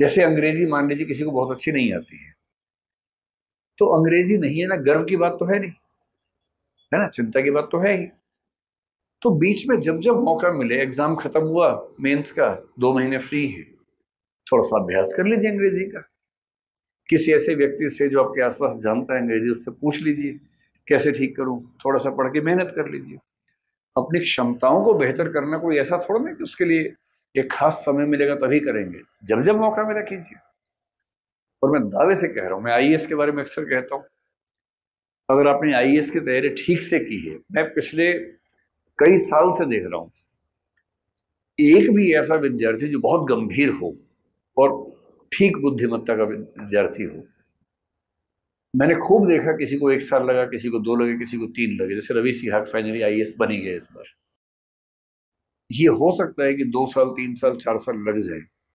जैसे अंग्रेजी मान लीजिए किसी को बहुत अच्छी नहीं आती है तो अंग्रेजी नहीं है ना गर्व की बात तो है नहीं है ना चिंता की बात तो है ही तो बीच में जब जब मौका मिले एग्जाम खत्म हुआ मेंस का दो महीने फ्री है थोड़ा सा अभ्यास कर लीजिए अंग्रेजी का किसी ऐसे व्यक्ति से जो आपके आसपास जानता है अंग्रेजी उससे पूछ लीजिए कैसे ठीक करूं थोड़ा सा पढ़ के मेहनत कर लीजिए अपनी क्षमताओं को बेहतर करना कोई ऐसा थोड़ा ना कि उसके लिए एक खास समय मिलेगा तभी करेंगे जब जब मौका मिला कीजिए और मैं दावे से कह रहा हूं मैं आई e के बारे में अक्सर कहता हूं अगर आपने आई e की तैयारी ठीक से की है मैं पिछले कई साल से देख रहा हूं एक भी ऐसा विद्यार्थी जो बहुत गंभीर हो और ठीक बुद्धिमत्ता का विद्यार्थी हो मैंने खूब देखा किसी को एक साल लगा किसी को दो लगे किसी को तीन लगे जैसे Ravi Sihag finally I S e ही गए इस बार ये हो सकता है कि दो साल तीन साल चार साल लग जाए